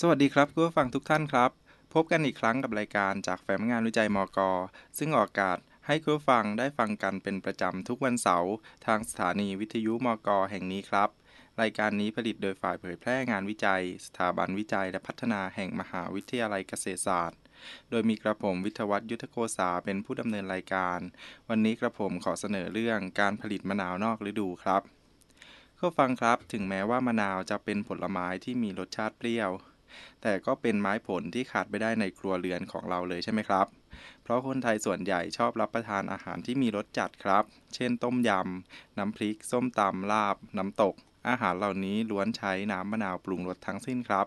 สวัสดีครับผู้ฟังทุกท่านครับ พบกันอีกครั้งกับรายการจากแฟมงานวิจัย มก ซึ่งออกอากาศให้คุณฟังได้ฟังกันเป็นประจำทุกวันเสาร์ ทางสถานีวิทยุมกแห่งนี้ครับ รายการนี้ผลิตโดยฝ่ายเผยแพร่งานวิจัย สถาบันวิจัยและพัฒนาแห่งมหาวิทยาลัยเกษตรศาสตร์ โดยมีกระผมวิทวัตยุทธโกษาเป็นผู้ดำเนินรายการ วันนี้กระผมขอเสนอเรื่องการผลิตมะนาวนอกฤดูครับก็ฟังครับ ถึงแม้ว่ามะนาวจะเป็นผลไม้ที่มีรสชาติเปรี้ยวแต่ก็เป็นไม้ผลที่ขาดไม่ได้ในครัวเรือนของเราเลยใช่ไหมครับ เพราะคนไทยส่วนใหญ่ชอบรับประทานอาหารที่มีรสจัดครับ เช่นต้มยำ น้ำพริก ส้มตำลาบ น้ำตก อาหารเหล่านี้ล้วนใช้น้ำมะนาวปรุงรสทั้งสิ้นครับ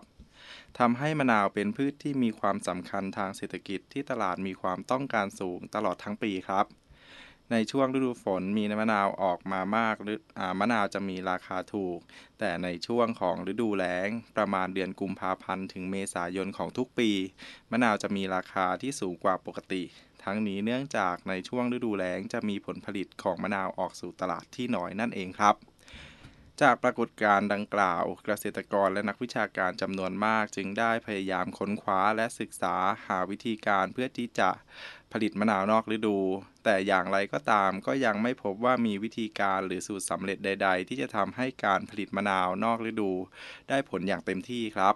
ทำให้มะนาวเป็นพืชที่มีความสำคัญทางเศรษฐกิจที่ตลาดมีความต้องการสูง ตลอดทั้งปีครับในช่วงฤดูฝนมีมะนาวออกมามากมะนาวจะมีราคาถูก แต่ในช่วงของฤดูแล้ง ประมาณเดือนกุมภาพันธ์ ถึงเมษายนของทุกปี มะนาวจะมีราคาที่สูงกว่าปกติ ทั้งนี้เนื่องจากในช่วงฤดูแล้งจะมีผลผลิตของมะนาวออกสู่ตลาดที่น้อยนั่นเองครับ จากปรากฏการณ์ดังกล่าวเกษตรกรและนักวิชาการจำนวนมากจึงได้พยายามค้นคว้าและศึกษาหาวิธีการเพื่อที่จะผลิตมะนาวนอกฤดู แต่อย่างไรก็ตามก็ยังไม่พบว่ามีวิธีการหรือสูตรสำเร็จใด ๆ ที่จะทำให้การผลิตมะนาวนอกฤดู ได้ผลอย่างเต็มที่ครับ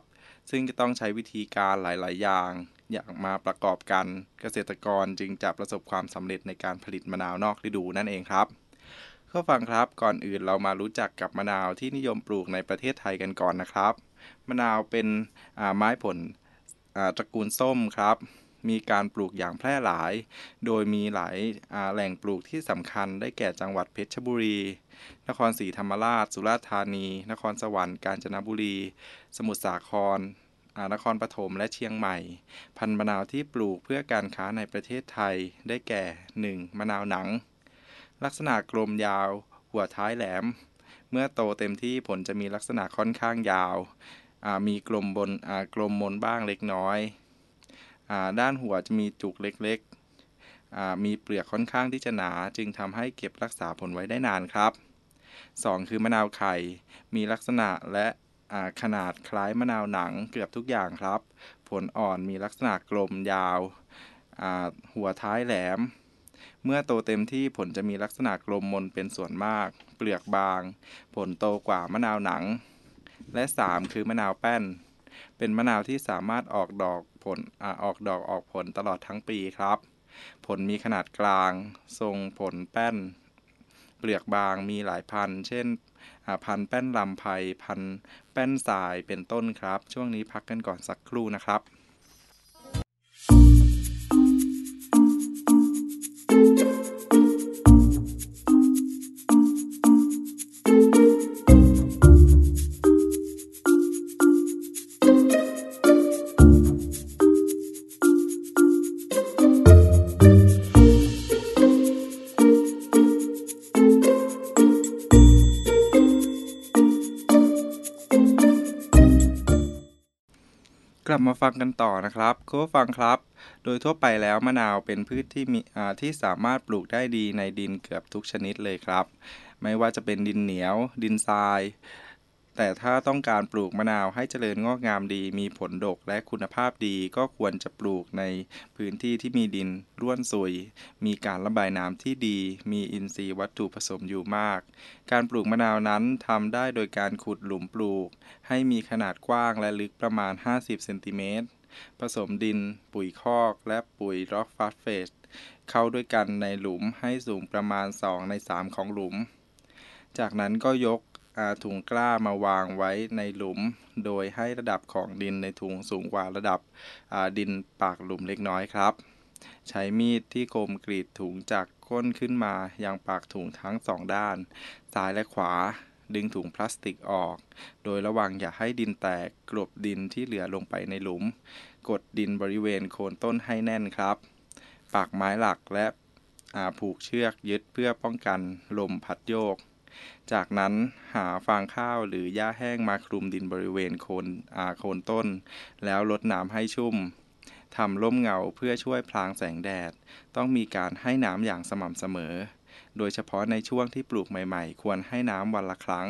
ซึ่งจะต้องใช้วิธีการหลาย ๆ อย่าง อย่างมาประกอบกันเกษตรกรจึงจะประสบความสำเร็จในการผลิตมะนาวนอกฤดูนั่นเองครับก็ฟังครับก่อนอื่นเรามารู้จักกับมะนาวที่นิยมปลูกในประเทศไทยกันก่อนนะครับ มะนาวเป็นไม้ผลตระกูลส้มครับมีการปลูกอย่างแพร่หลาย โดยมีหลายแหล่งปลูกที่สำคัญได้แก่จังหวัดเพชรบุรี นครศรีธรรมราช สุราษฎร์ธานี นครสวรรค์ กาญจนบุรี สมุทรสาคร นครปฐมและเชียงใหม่ พันธุ์มะนาวที่ปลูกเพื่อการค้าในประเทศไทยได้แก่ 1. มะนาวหนัง ลักษณะกลมยาว หัวท้ายแหลม เมื่อโตเต็มที่ผลจะมีลักษณะค่อนข้างยาว มีกลมบนกลมมนบ้างเล็กน้อยด้านหัวจะมีจุกเล็กๆ มีเปลือกค่อนข้างที่จะหนาจึงทำให้เก็บรักษาผลไว้ได้นานครับ 2 คือมะนาวไข่มีลักษณะและขนาดคล้ายมะนาวหนัง เกือบทุกอย่างครับ ผลอ่อนมีลักษณะกลมยาว หัวท้ายแหลม เมื่อโตเต็มที่ผลจะมีลักษณะกลมมนเป็นส่วนมาก เปลือกบาง ผลโตกว่ามะนาวหนัง และ 3 คือมะนาวแป้นเป็นมะนาวที่สามารถออกดอกผลอออกดอกออกผลตลอดทั้งปีครับ ผลมีขนาดกลางทรงผลแป้นเปลือกบางมีหลายพัน เช่น พันแป้นลำไพพันแป้นสายเป็นต้นครับ ช่วงนี้พักกันก่อนสักครู่นะครับกลับมาฟังกันต่อนะครับคุณฟังครับ โดยทั่วไปแล้วมะนาวเป็นพืชที่มีที่สามารถปลูกได้ดีในดินเกือบทุกชนิดเลยครับ ไม่ว่าจะเป็นดินเหนียว ดินทรายแต่ถ้าต้องการปลูกมะนาวให้เจริญงอกงามดี มีผลดกและคุณภาพดีก็ควรจะปลูกในพื้นที่ที่มีดินร่วนซุย มีการระบายน้ำที่ดี มีอินทรีย์วัตถุผสมอยู่มาก การปลูกมะนาวนั้นทำได้โดยการขุดหลุมปลูก ให้มีขนาดกว้างและลึกประมาณ 50 เซนติเมตร ผสมดินปุ๋ยคอกและปุ๋ยรอกฟาสเฟตเข้าด้วยกันในหลุมให้สูงประมาณ 2 ใน 3 ของหลุม จากนั้นก็ยกอาถุงกล้ามาวางไว้ในหลุม โดยให้ระดับของดินในถุงสูงกว่าระดับดินปากหลุมเล็กน้อยครับ ใช้มีดที่คมกรีดถุงจากก้นขึ้นมา ยังปากถุงทั้งสองด้าน ซ้ายและขวา ดึงถุงพลาสติกออก โดยระวังอย่าให้ดินแตก กลบดินที่เหลือลงไปในหลุม กดดินบริเวณโคนต้นให้แน่นครับ ปากไม้หลักและผูกเชือกยึดเพื่อป้องกันลมพัดโยกจากนั้นหาฟางข้าวหรือหญ้าแห้งมาคลุมดินบริเวณโคนโคนต้น แล้วลดน้ำให้ชุ่มทำร่มเงาเพื่อช่วยพลางแสงแดดต้องมีการให้น้ำอย่างสม่ำเสมอ โดยเฉพาะในช่วงที่ปลูกใหม่ๆ ควรให้น้ำวันละครั้ง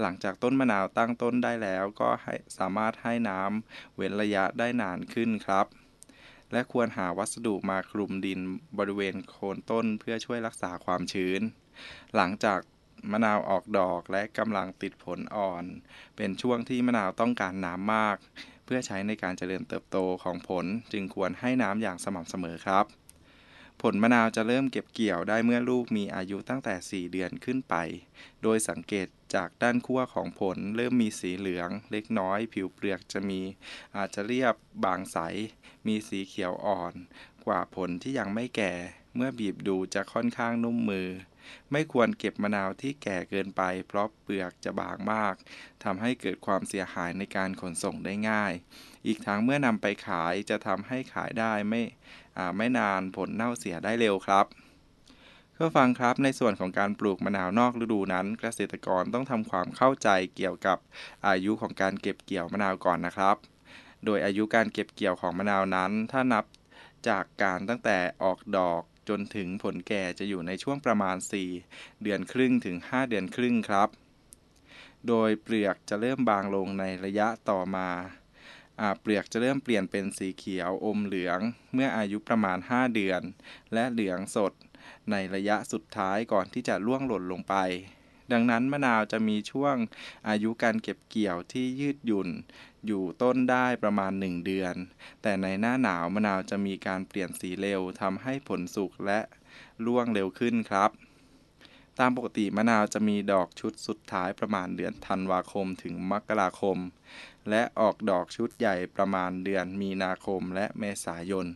หลังจากต้นมะนาวตั้งต้นได้แล้วก็สามารถให้น้ำเว้นระยะได้นานขึ้นครับ และควรหาวัสดุมาคลุมดินบริเวณโคนต้น เพื่อช่วยรักษาความชื้น หลังจากมะนาวออกดอกและกำลังติดผลอ่อน เป็นช่วงที่มะนาวต้องการน้ำมาก เพื่อใช้ในการเจริญเติบโตของผลจึงควรให้น้ำอย่างสม่ำเสมอครับ ผลมะนาวจะเริ่มเก็บเกี่ยวได้เมื่อลูกมีอายุตั้งแต่ 4 เดือนขึ้นไป โดยสังเกตจากด้านขั้วของผลเริ่มมีสีเหลือง เล็กน้อยผิวเปลือกจะมี อาจจะเรียบบางใส มีสีเขียวอ่อน กว่าผลที่ยังไม่แก่เมื่อบีบดูจะค่อนข้างนุ่มมือไม่ควรเก็บมะนาวที่แก่เกินไปเพราะเปลือกจะบางมากทำให้เกิดความเสียหายในการขนส่งได้ง่าย อีกทั้งเมื่อนำไปขายจะทำให้ขายได้ไม่ไม่นานผลเน่าเสียได้เร็วครับเพื่อฟังครับในส่วนของการปลูกมะนาวนอกฤดูนั้น เกษตรกรต้องทำความเข้าใจเกี่ยวกับอายุของการเก็บเกี่ยวมะนาวก่อนนะครับ โดยอายุการเก็บเกี่ยวของมะนาวนั้น ถ้านับจากการตั้งแต่ออกดอกจนถึงผลแก่จะอยู่ในช่วงประมาณ 4 เดือนครึ่งถึง 5 เดือนครึ่งครับ โดยเปลือกจะเริ่มบางลงในระยะต่อมาเปลือกจะเริ่มเปลี่ยนเป็นสีเขียวอมเหลือง เมื่ออายุประมาณ 5 เดือน และเหลืองสด ในระยะสุดท้ายก่อนที่จะล่วงหล่นลงไป ดังนั้นมะนาวจะมีช่วงอายุการเก็บเกี่ยวที่ยืดหยุ่นอยู่ต้นได้ประมาณ 1 เดือน แต่ในหน้าหนาวมะนาวจะมีการเปลี่ยนสีเร็วทำให้ผลสุกและร่วงเร็วขึ้นครับ ตามปกติมะนาวจะมีดอกชุดสุดท้ายประมาณเดือนธันวาคมถึงมกราคม และออกดอกชุดใหญ่ประมาณเดือนมีนาคมและเมษายน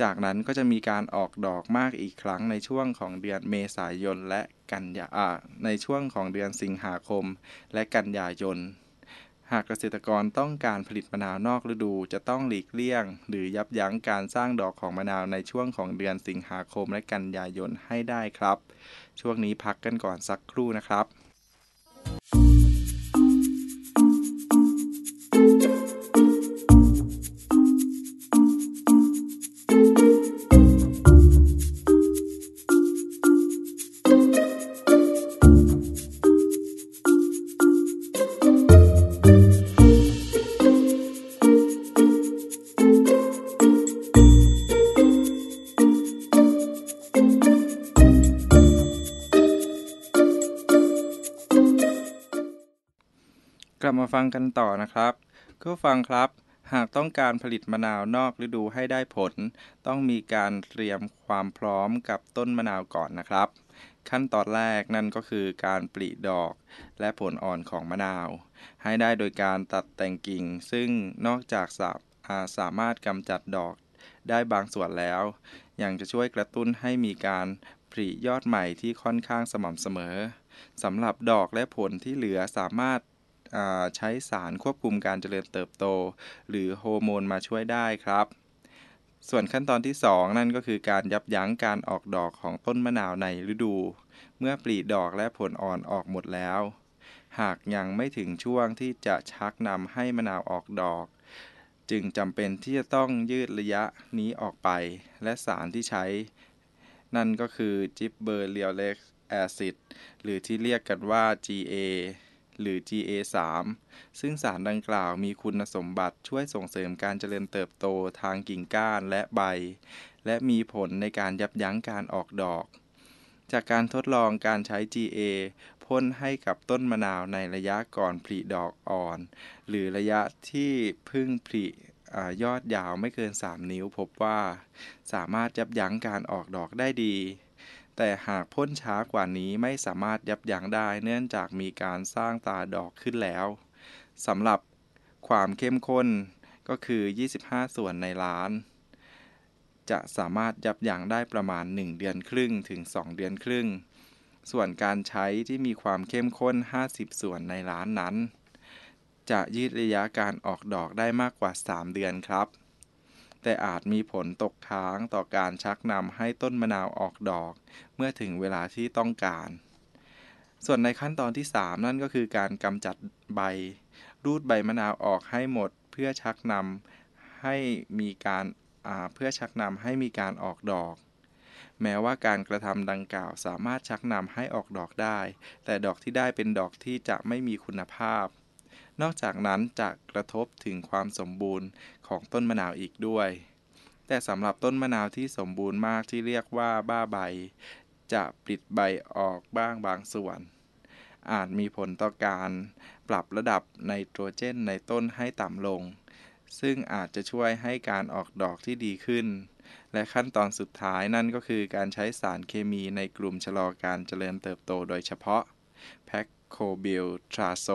จากนั้นก็จะมีการออกดอกมากอีกครั้งในช่วงของเดือนเมษายนและกันยาในช่วงของเดือนสิงหาคม และกันยายนหากเกษตรกรต้องการผลิตมะนาวนอกฤดูจะต้องหลีกเลี่ยง หรือยับยั้งการสร้างดอกของมะนาวในช่วงของเดือนสิงหาคมและกันยายนให้ได้ครับ ช่วงนี้พักกันก่อนสักครู่นะครับับมาฟังกันต่อนะครับก็ฟังครับ หากต้องการผลิตมะนาวนอกฤดูให้ได้ผล ต้องมีการเตรียมความพร้อมกับต้นมะนาวก่อนนะครับ ขั้นตอนแรกนั่นก็คือการปลีดอกและผลอ่อนของมะนาว ให้ได้โดยการตัดแต่งกิ่ง ซึ่งนอกจากสาสามารถกำจัดดอก ได้บางส่วนแล้ว ยังจะช่วยกระตุ้นให้มีการ ผลิยอดใหม่ที่ค่อนข้างสม่ำเสมอสำหรับดอกและผลที่เหลือสามารถใช้สารควบคุมการเจริญเติบโต หรือโฮอร์โมนมาช่วยได้ครับ ส่วนขั้นตอนที่ 2 นั่นก็คือการยับยั้งการออกดอกของต้นมะนาวในฤดู เมื่อปลีดอกและผลอ่อนออกหมดแล้ว หากยังไม่ถึงช่วงที่จะชักนำให้มะนาวออกดอก จึงจำเป็นที่จะต้องยืดระยะนี้ออกไป และสารที่ใช้ นั่นก็คือจิบเบอร์เรียลเล็กแอซิดหรือที่เรียกกันว่า GA หรือ GA3 ซึ่งสารดังกล่าวมีคุณสมบัติช่วยส่งเสริมการเจริญเติบโตทางกิ่งก้านและใบ และมีผลในการยับยั้งการออกดอก จากการทดลองการใช้ GA พ่นให้กับต้นมะนาวในระยะก่อนผลิดอกอ่อน หรือระยะที่พึ่งผลิยอดยาวไม่เกิน 3 นิ้ว พบว่าสามารถยับยั้งการออกดอกได้ดีแต่หากพ่นช้ากว่านี้ไม่สามารถยับยั้งได้เนื่องจากมีการสร้างตาดอกขึ้นแล้ว สำหรับความเข้มข้นก็คือ 25 ส่วนในล้าน จะสามารถยับยั้งได้ประมาณ 1 เดือนครึ่งถึง 2 เดือนครึ่ง ส่วนการใช้ที่มีความเข้มข้น 50 ส่วนในล้านนั้น จะยืดระยะการออกดอกได้มากกว่า 3 เดือนครับแต่อาจมีผลตกค้างต่อการชักนำให้ต้นมะนาวออกดอกเมื่อถึงเวลาที่ต้องการ ส่วนในขั้นตอนที่ 3 นั่นก็คือการกำจัดใบ รูดใบมะนาวออกให้หมด เพื่อชักนำให้มีการเพื่อชักนำให้มีการออกดอก แม้ว่าการกระทำดังกล่าวสามารถชักนำให้ออกดอกได้ แต่ดอกที่ได้เป็นดอกที่จะไม่มีคุณภาพนอกจากนั้นจะกระทบถึงความสมบูรณ์ของต้นมะนาวอีกด้วย แต่สำหรับต้นมะนาวที่สมบูรณ์มากที่เรียกว่าบ้าใบ จะ ปลิดใบออกบ้างบางส่วน อาจมีผลต่อการ ปรับระดับไนโตรเจนในต้นให้ต่ำลง ซึ่งอาจจะช่วยให้การออกดอกที่ดีขึ้น และขั้นตอนสุดท้ายนั่นก็คือการใช้สารเคมีในกลุ่มชะลอการเจริญเติบโต โดยเฉพาะแพคโคบิลทราโซ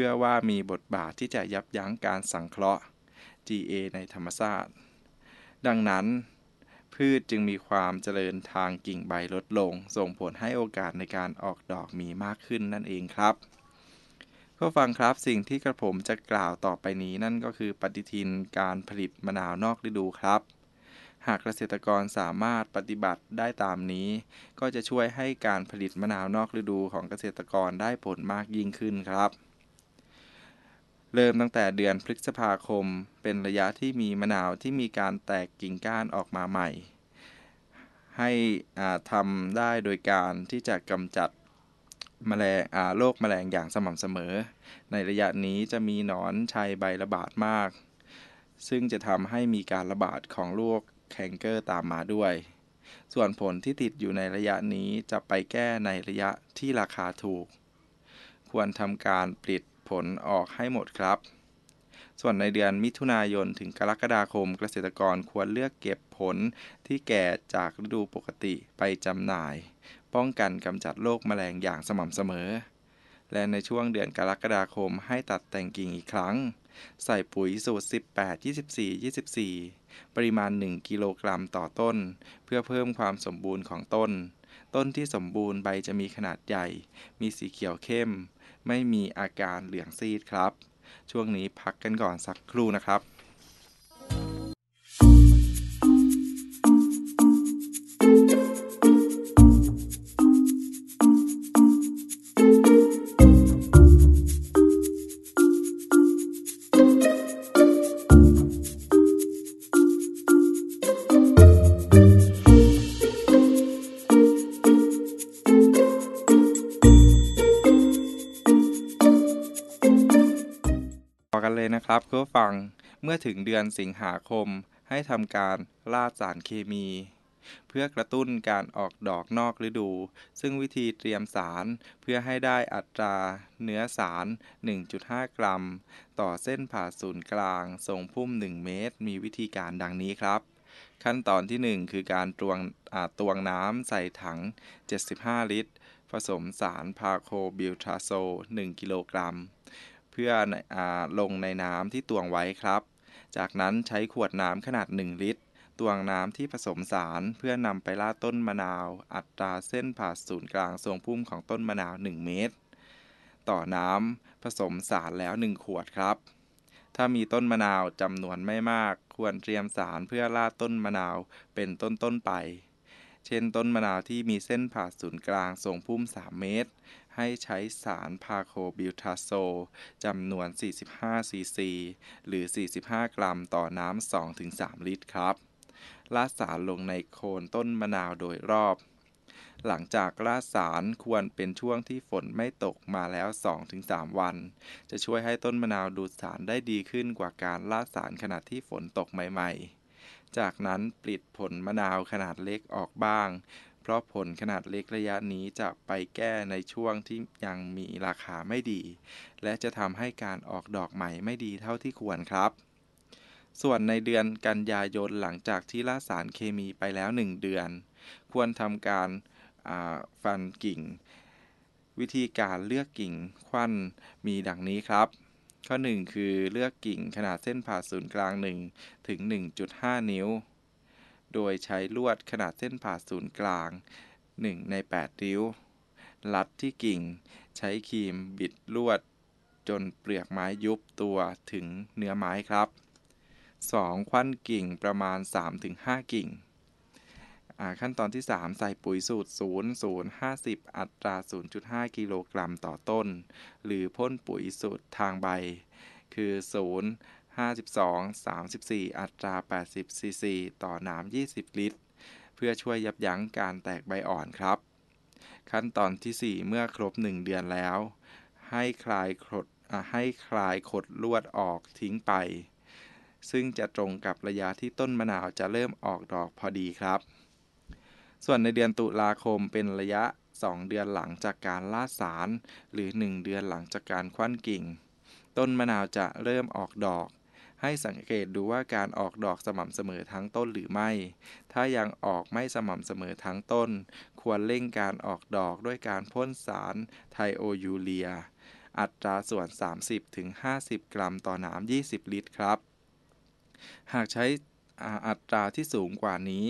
พื่อว่ามีบทบาทที่จะยับยั้งการสังเคราะห์ GA ในธรรมชาติ ดังนั้น พืชจึงมีความเจริญทางกิ่งใบลดลง ส่งผลให้โอกาสในการออกดอกมีมากขึ้นนั่นเองครับเพื่อฟังครับสิ่งที่กระผมจะกล่าวต่อไปนี้นั่นก็คือปฏิทินการผลิตมะนาวนอกฤดูครับ หากเกษตรกรสามารถปฏิบัติได้ตามนี้ ก็จะช่วยให้การผลิตมะนาวนอกฤดูของเกษตรกรได้ผลมากยิ่งขึ้นครับเริ่มตั้งแต่เดือนพฤษภาคม เป็นระยะที่มีมะนาวที่มีการแตกกิ่งก้านออกมาใหม่ ให้ทำได้โดยการที่จะกำจัดมแมลงโรคแมลงอย่างสม่ำเสมอ ในระยะนี้จะมีหนอนชัยใบระบาดมาก ซึ่งจะทำให้มีการระบาดของโรคแคนเกอร์ตามมาด้วย ส่วนผลที่ติดอยู่ในระยะนี้จะไปแก้ในระยะที่ราคาถูก ควรทำการปลิดผลออกให้หมดครับ ส่วนในเดือนมิถุนายนถึงกรกฎาคมเกษตรกรควรเลือกเก็บผลที่แก่จากฤดูปกติไปจำหน่าย ป้องกันกำจัดโรคแมลงอย่างสม่ำเสมอ และในช่วงเดือนกรกฎาคมให้ตัดแต่งกิ่งอีกครั้ง ใส่ปุ๋ยสูตร 18 24 24 ปริมาณ 1 กิโลกรัมต่อต้น เพื่อเพิ่มความสมบูรณ์ของต้น ต้นที่สมบูรณ์ใบจะมีขนาดใหญ่ มีสีเขียวเข้มไม่มีอาการเหลืองซีดครับ ช่วงนี้พักกันก่อนสักครู่นะครับครับคุณฟัง เมื่อถึงเดือนสิงหาคมให้ทำการล่าสารเคมี เพื่อกระตุ้นการออกดอกนอกฤดู ซึ่งวิธีเตรียมสาร เพื่อให้ได้อัตราเนื้อสาร 1.5 กรัม ต่อเส้นผ่าศูนย์กลางทรงพุ่ม 1 เมตร มีวิธีการดังนี้ครับ ขั้นตอนที่ 1 คือการตวงตวงน้ำใส่ถัง 75 ลิตร ผสมสารพาโคบิลทราโซ 1 กิโลกรัมพื่ออลงในน้ำที่ตวงไว้ครับ จากนั้นใช้ขวดน้ำขนาด 1 ลิตรตวงน้ำที่ผสมสารเพื่อนำไปล่าต้นมะนาว อัตราเส้นผ่าศูนย์กลางทรงพุ่มของต้นมะนาว 1 เมตร ต่อน้ำผสมสารแล้ว 1 ขวดครับ ถ้ามีต้นมะนาวจำนวนไม่มากควรเตรียมสารเพื่อล่าต้นมะนาวเป็นต้นต้นไป เช่นต้นมะนาวที่มีเส้นผ่าศูนย์กลางทรงพุ่ม 3 เมตรให้ใช้สารพาโคบิวทาโซ จำนวน 45ซีซีหรือ 45 กรัมต่อน้ำ 2-3 ลิตรครับลาดสารลงในโคนต้นมะนาวโดยรอบ หลังจากลาดสารควรเป็นช่วงที่ฝนไม่ตกมาแล้ว 2-3 วัน จะช่วยให้ต้นมะนาวดูดสารได้ดีขึ้นกว่าการลาดสารขณะที่ฝนตกใหม่ๆ จากนั้นปลิดผลมะนาวขนาดเล็กออกบ้างเพราะผลขนาดเล็กระยะนี้จะไปแก้ในช่วงที่ยังมีราคาไม่ดี และจะทำให้การออกดอกใหม่ไม่ดีเท่าที่ควรครับ ส่วนในเดือนกันยายนหลังจากที่ล่าสารเคมีไปแล้ว 1 เดือน ควรทำการฟันกิ่ง วิธีการเลือกกิ่งควันมีดังนี้ครับ ข้อ 1 คือเลือกกิ่งขนาดเส้นผ่าศูนย์กลาง1ถึง1.5 นิ้วโดยใช้ลวดขนาดเส้นผ่าศูนย์กลาง 1 ใน 8 ริ้วลัดที่กิ่งใช้ครีมบิดลวดจนเปลือกไม้ยุบตัวถึงเนื้อไม้ครับ 2. ควันกิ่งประมาณ 3-5 กิ่งขั้นตอนที่ 3 ใส่ปุ๋ยสูตร 0 0 50 อัตรา 0.5 กิโลกรัมต่อต้น หรือพ่นปุ๋ยสูตรทางใบคือ 0 52 34 อัตรา80ซีซี ต่อน้ำ20 ลิตร เพื่อช่วยยับยั้งการแตกใบอ่อนครับ ขั้นตอนที่ 4 เมื่อครบ 1 เดือนแล้ว ให้คลายขดให้คลายขดลวดออกทิ้งไป ซึ่งจะตรงกับระยะที่ต้นมะนาว จะเริ่มออกดอกพอดีครับ ส่วนในเดือนตุลาคมเป็นระยะ 2 เดือนหลังจากการล่าสาร หรือ 1 เดือนหลังจากการคว้านกิ่ง ต้นมะนาวจะเริ่มออกดอกให้สังเกตดูว่าการออกดอกสม่ำเสมอทั้งต้นหรือไม่ ถ้ายังออกไม่สม่ำเสมอทั้งต้น ควรเร่งการออกดอกด้วยการพ่นสารไทโอยูเรีย อัตราส่วน 30-50 กรัมต่อ น้ำ20 ลิตรครับ หากใช้อัตราที่สูงกว่านี้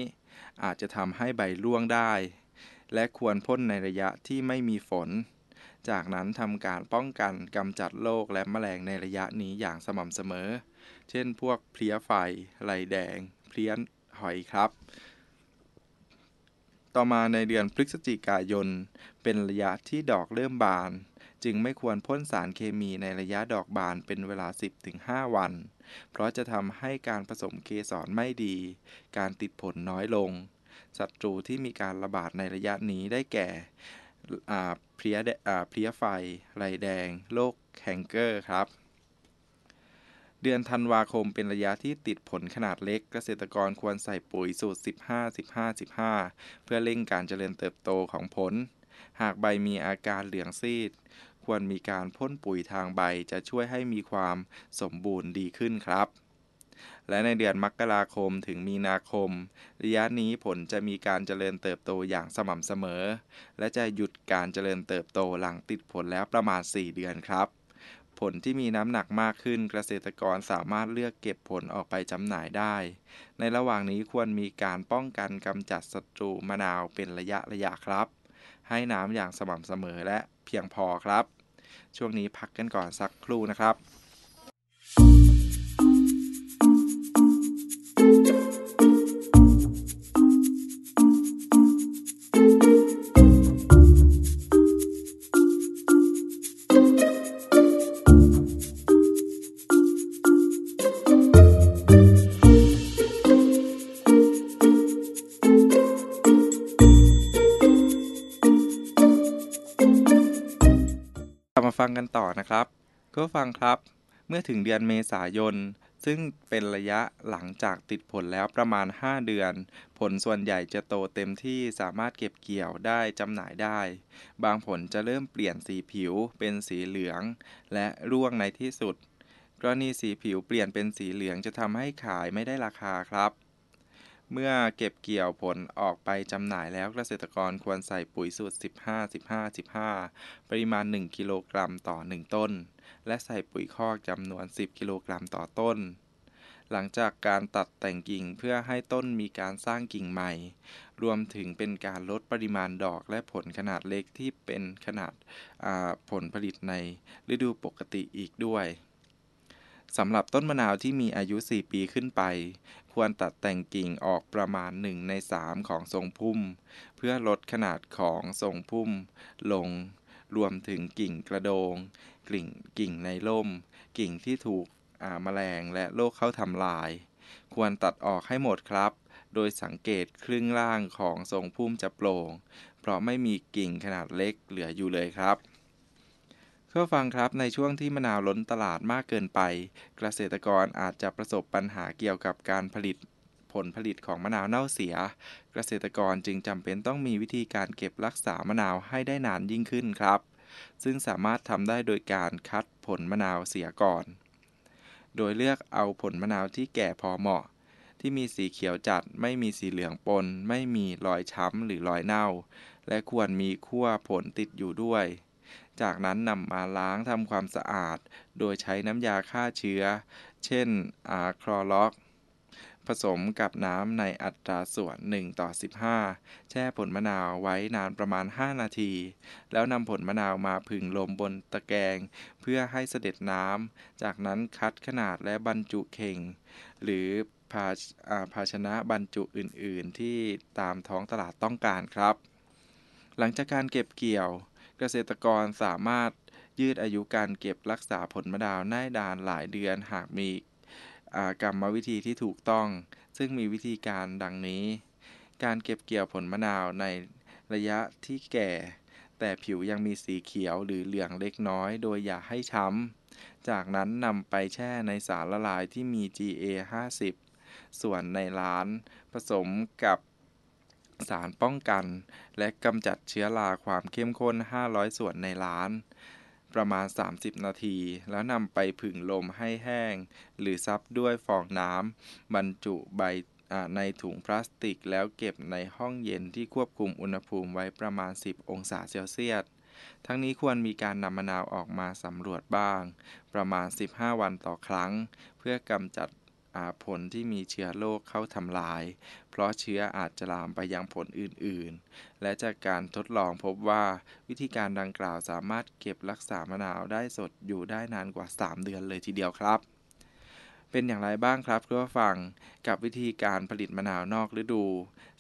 อาจจะทำให้ใบร่วงได้ และควรพ่นในระยะที่ไม่มีฝน จากนั้นทำการป้องกันกำจัดโรคและแมลงในระยะนี้อย่างสม่ำเสมอเช่นพวกเพลี้ยไฟ ไหลแดง เพลี้ยนหอยครับ ต่อมาในเดือนพฤศจิกายน เป็นระยะที่ดอกเริ่มบาน จึงไม่ควรพ่นสารเคมีในระยะดอกบานเป็นเวลา 10-5 วัน เพราะจะทำให้การผสมเกสรไม่ดี การติดผลน้อยลงศัตรูที่มีการระบาดในระยะนี้ได้แก่เพลี้ยเพลียไฟ ไรแดง โรคแฮงเกอร์ครับเดือนธันวาคมเป็นระยะที่ติดผลขนาดเล็กเกษตรกรควรใส่ปุ๋ยสูตร 15 15 15 เพื่อเร่งการเจริญเติบโตของผล หากใบมีอาการเหลืองซีด ควรมีการพ่นปุ๋ยทางใบจะช่วยให้มีความสมบูรณ์ดีขึ้นครับ และในเดือนมกราคมถึงมีนาคม ระยะนี้ผลจะมีการเจริญเติบโตอย่างสม่ำเสมอ และจะหยุดการเจริญเติบโตหลังติดผลแล้วประมาณ 4 เดือนครับผลที่มีน้ำหนักมากขึ้น เกษตรกรสามารถเลือกเก็บผลออกไปจำหน่ายได้ ในระหว่างนี้ควรมีการป้องกันกำจัดศัตรูมะนาวเป็นระยะระยะครับ ให้น้ำอย่างสม่ำเสมอและเพียงพอครับ ช่วงนี้พักกันก่อนสักครู่นะครับผู้ฟังครับ เมื่อถึงเดือนเมษายน ซึ่งเป็นระยะหลังจากติดผลแล้วประมาณ 5 เดือน ผลส่วนใหญ่จะโตเต็มที่สามารถเก็บเกี่ยวได้จำหน่ายได้ บางผลจะเริ่มเปลี่ยนสีผิวเป็นสีเหลือง และร่วงในที่สุด กรณีสีผิวเปลี่ยนเป็นสีเหลืองจะทำให้ขายไม่ได้ราคาครับ เมื่อเก็บเกี่ยวผลออกไปจำหน่ายแล้วเกษตรกรควรใส่ปุ๋ยสูตร 15 15 15 ปริมาณ 1กิโลกรัมต่อ 1 ต้นและใส่ปุ๋ยคอกจำนวน 10 กิโลกรัมต่อต้น หลังจากการตัดแต่งกิ่งเพื่อให้ต้นมีการสร้างกิ่งใหม่ รวมถึงเป็นการลดปริมาณดอกและผลขนาดเล็กที่เป็นขนาดผลผลิตใน ฤดูปกติอีกด้วย สำหรับต้นมะนาวที่มีอายุ 4 ปีขึ้นไป ควรตัดแต่งกิ่งออกประมาณ 1 ใน 3 ของทรงพุ่ม เพื่อลดขนาดของทรงพุ่ม ลงรวมถึงกิ่งกระโดงกิ่งกิ่งในร่ม กิ่งที่ถูกแมลงและโรคเข้าทำลาย ควรตัดออกให้หมดครับ โดยสังเกตครึ่งล่างของทรงพุ่มจะโปร่งเพราะไม่มีกิ่งขนาดเล็กเหลืออยู่เลยครับเพื่อฟังครับในช่วงที่มะนาวล้นตลาดมากเกินไป เกษตรกรอาจจะประสบปัญหาเกี่ยวกับการผลิตผลผลิตของมะนาวเน่าเสีย เกษตรกรจึงจำเป็นต้องมีวิธีการเก็บรักษามะนาวให้ได้นานยิ่งขึ้นครับ ซึ่งสามารถทำได้โดยการคัดผลมะนาวเสียก่อน โดยเลือกเอาผลมะนาวที่แก่พอเหมาะ ที่มีสีเขียวจัดไม่มีสีเหลืองปน ไม่มีรอยช้ำหรือรอยเน่า และควรมีขั้วผลติดอยู่ด้วย จากนั้นนำมาล้างทำความสะอาด โดยใช้น้ำยาฆ่าเชื้อ เช่นคลอร็อกผสมกับน้ำในอัตราส่วน 1 ต่อ 15 แช่ผลมะนาวไว้นานประมาณ 5 นาที แล้วนำผลมะนาวมาพึ่งลมบนตะแกรงเพื่อให้เสด็จน้ำจากนั้นคัดขนาดและบรรจุเข่ง หรือภาาชนะบรรจุอื่น ๆที่ตามท้องตลาดต้องการครับ หลังจากการเก็บเกี่ยว เกษตรกรสามารถยืดอายุการเก็บรักษาผลมะนาวได้ดานหลายเดือนหากมีกรรมวิธีที่ถูกต้อง ซึ่งมีวิธีการดังนี้ การเก็บเกี่ยวผลมะนาวในระยะที่แก่ แต่ผิวยังมีสีเขียวหรือเหลืองเล็กน้อย โดยอย่าให้ช้ำจากนั้นนำไปแช่ในสารละลายที่มี GA 50ส่วนในร้านผสมกับสารป้องกัน และกำจัดเชื้อราความเข้มข้น 500 ส่วนในร้านประมาณ 30 นาที แล้วนำไปผึ่งลมให้แห้ง หรือซับด้วยฟองน้ำบรรจุใบในถุงพลาสติกแล้วเก็บในห้องเย็นที่ควบคุมอุณหภูมิไว้ประมาณ 10 องศาเซลเซียส ทั้งนี้ควรมีการนำมะนาวออกมาสำรวจบ้าง ประมาณ 15 วันต่อครั้ง เพื่อกำจัดผลที่มีเชื้อโรคเข้าทำลาย เพราะเชื้ออาจจะลามไปยังผลอื่น ๆ และจากการทดลองพบว่าวิธีการดังกล่าวสามารถเก็บรักษามะนาวได้สดอยู่ได้นานกว่า 3 เดือนเลยทีเดียวครับ เป็นอย่างไรบ้างครับคุณผู้ฟังกับวิธีการผลิตมะนาวนอกฤดู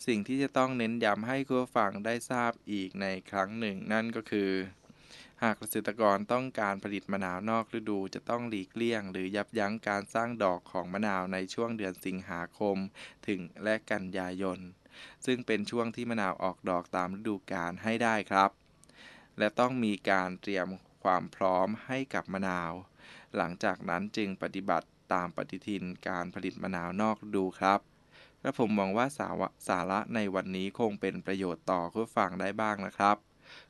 สิ่งที่จะต้องเน้นย้ำให้คุณผู้ฟังได้ทราบอีกในครั้งหนึ่ง นั่นก็คือหากเกษตรกรต้องการผลิตมะนาวนอกฤดูจะต้องหลีกเลี่ยงหรือยับยั้งการสร้างดอกของมะนาวในช่วงเดือนสิงหาคมถึงและกันยายน ซึ่งเป็นช่วงที่มะนาวออกดอกตามฤดูกาลให้ได้ครับ และต้องมีการเตรียมความพร้อมให้กับมะนาว หลังจากนั้นจึงปฏิบัติตามปฏิทินการผลิตมะนาวนอกฤดูครับและผมมองว่าสาระในวันนี้คงเป็นประโยชน์ต่อผู้ฟังได้บ้างนะครับ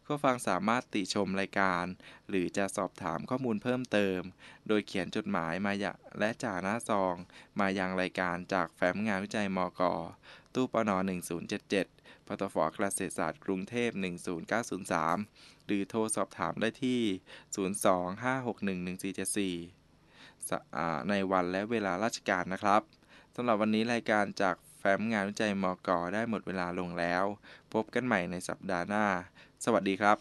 ผู้ฟังสามารถติชมรายการ หรือจะสอบถามข้อมูลเพิ่มเติม โดยเขียนจดหมายมาอยาและจ่าหน้าซอง มายังรายการจากแฟ้มงานวิจัย มกตู้ปน 1077ปตฟเกษตรศาสตร์กรุงเทพ 10903หรือโทรสอบถามได้ที่ 025611474ในวันและเวลาราชการนะครับสำหรับวันนี้รายการจากแฟ้มงานวิจัย มกได้หมดเวลาลงแล้ว พบกันใหม่ในสัปดาห์หน้าสวัสดีครับ